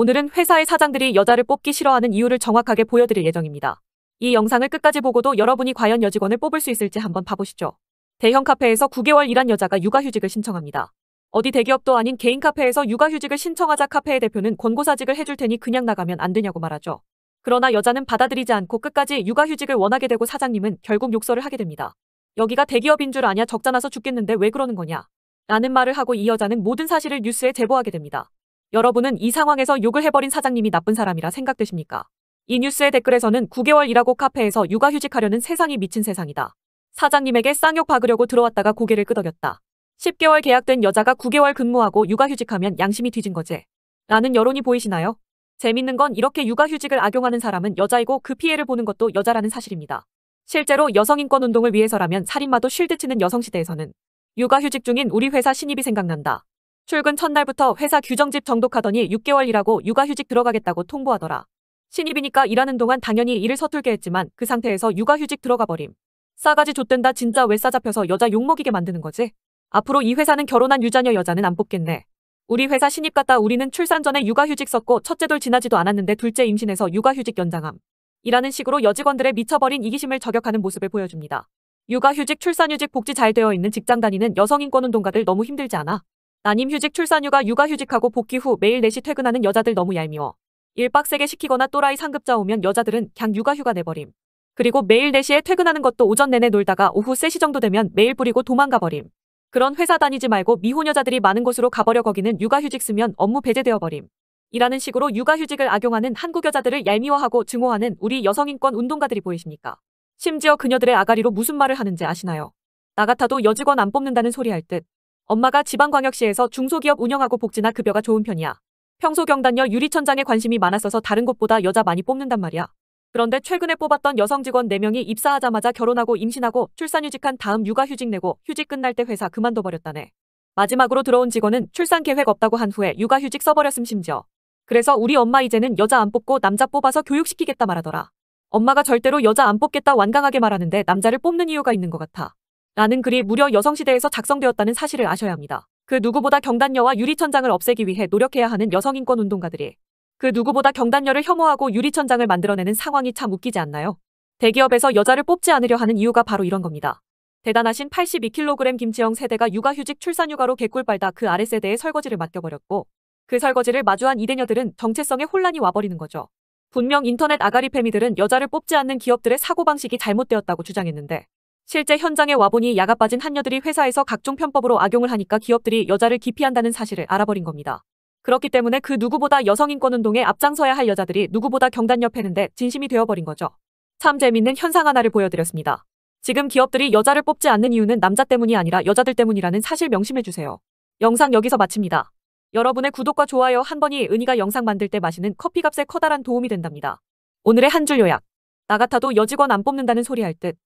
오늘은 회사의 사장들이 여자를 뽑기 싫어하는 이유를 정확하게 보여드릴 예정입니다. 이 영상을 끝까지 보고도 여러분이 과연 여직원을 뽑을 수 있을지 한번 봐보시죠. 대형 카페에서 9개월 일한 여자가 육아휴직을 신청합니다. 어디 대기업도 아닌 개인 카페에서 육아휴직을 신청하자 카페의 대표는 권고사직을 해줄 테니 그냥 나가면 안 되냐고 말하죠. 그러나 여자는 받아들이지 않고 끝까지 육아휴직을 원하게 되고 사장님은 결국 욕설을 하게 됩니다. 여기가 대기업인 줄 아냐 적자나서 죽겠는데 왜 그러는 거냐. 라는 말을 하고 이 여자는 모든 사실을 뉴스에 제보하게 됩니다. 여러분은 이 상황에서 욕을 해버린 사장님이 나쁜 사람이라 생각되십니까? 이 뉴스의 댓글에서는 9개월 일하고 카페에서 육아휴직하려는 세상이 미친 세상이다. 사장님에게 쌍욕 박으려고 들어왔다가 고개를 끄덕였다. 10개월 계약된 여자가 9개월 근무하고 육아휴직하면 양심이 뒤진 거지. 라는 여론이 보이시나요? 재밌는 건 이렇게 육아휴직을 악용하는 사람은 여자이고 그 피해를 보는 것도 여자라는 사실입니다. 실제로 여성인권 운동을 위해서라면 살인마도 쉴드치는 여성시대에서는 육아휴직 중인 우리 회사 신입이 생각난다. 출근 첫날부터 회사 규정집 정독하더니 6개월 일하고 육아휴직 들어가겠다고 통보하더라. 신입이니까 일하는 동안 당연히 일을 서툴게 했지만 그 상태에서 육아휴직 들어가 버림. 싸가지 좆된다 진짜 왜 싸잡혀서 여자 욕먹이게 만드는 거지? 앞으로 이 회사는 결혼한 유자녀 여자는 안 뽑겠네. 우리 회사 신입 같다 우리는 출산 전에 육아휴직 썼고 첫째 돌 지나지도 않았는데 둘째 임신해서 육아휴직 연장함. 이라는 식으로 여직원들의 미쳐버린 이기심을 저격하는 모습을 보여줍니다. 육아휴직, 출산휴직 복지 잘 되어 있는 직장 다니는 여성인권운동가들 너무 힘들지 않아? 난임 휴직 출산휴가 육아휴직하고 복귀 후 매일 4시 퇴근하는 여자들 너무 얄미워. 일박세게 시키거나 또라이 상급자 오면 여자들은 그냥 육아휴가 내버림. 그리고 매일 4시에 퇴근하는 것도 오전 내내 놀다가 오후 3시 정도 되면 매일 부리고 도망가버림. 그런 회사 다니지 말고 미혼 여자들이 많은 곳으로 가버려 거기는 육아휴직 쓰면 업무 배제되어버림. 이라는 식으로 육아휴직을 악용하는 한국 여자들을 얄미워하고 증오하는 우리 여성인권 운동가들이 보이십니까? 심지어 그녀들의 아가리로 무슨 말을 하는지 아시나요? 나 같아도 여직원 안 뽑는다는 소리 할 듯. 엄마가 지방광역시에서 중소기업 운영하고 복지나 급여가 좋은 편이야. 평소 경단녀 유리천장에 관심이 많았어서 다른 곳보다 여자 많이 뽑는단 말이야. 그런데 최근에 뽑았던 여성 직원 4명이 입사하자마자 결혼하고 임신하고 출산휴직한 다음 육아휴직 내고 휴직 끝날 때 회사 그만둬버렸다네. 마지막으로 들어온 직원은 출산 계획 없다고 한 후에 육아휴직 써버렸음 심지어. 그래서 우리 엄마 이제는 여자 안 뽑고 남자 뽑아서 교육시키겠다 말하더라. 엄마가 절대로 여자 안 뽑겠다 완강하게 말하는데 남자를 뽑는 이유가 있는 것 같아. 라는 글이 무려 여성시대에서 작성되었다는 사실을 아셔야 합니다. 그 누구보다 경단녀와 유리천장을 없애기 위해 노력해야 하는 여성인권운동가들이 그 누구보다 경단녀를 혐오하고 유리천장을 만들어내는 상황이 참 웃기지 않나요? 대기업에서 여자를 뽑지 않으려 하는 이유가 바로 이런 겁니다. 대단하신 82kg 김지영 세대가 육아휴직 출산휴가로 개꿀 빨다 그 아래 세대의 설거지를 맡겨버렸고 그 설거지를 마주한 이대녀들은 정체성에 혼란이 와버리는 거죠. 분명 인터넷 아가리 페미들은 여자를 뽑지 않는 기업들의 사고방식이 잘못되었다고 주장했는데 실제 현장에 와보니 야가 빠진 한녀들이 회사에서 각종 편법으로 악용을 하니까 기업들이 여자를 기피한다는 사실을 알아버린 겁니다. 그렇기 때문에 그 누구보다 여성인권운동에 앞장서야 할 여자들이 누구보다 경단 옆에는데 진심이 되어버린 거죠. 참 재밌는 현상 하나를 보여드렸습니다. 지금 기업들이 여자를 뽑지 않는 이유는 남자 때문이 아니라 여자들 때문이라는 사실 명심해주세요. 영상 여기서 마칩니다. 여러분의 구독과 좋아요 한 번이 은희가 영상 만들 때 마시는 커피값에 커다란 도움이 된답니다. 오늘의 한 줄 요약. 나 같아도 여직원 안 뽑는다는 소리 할 듯.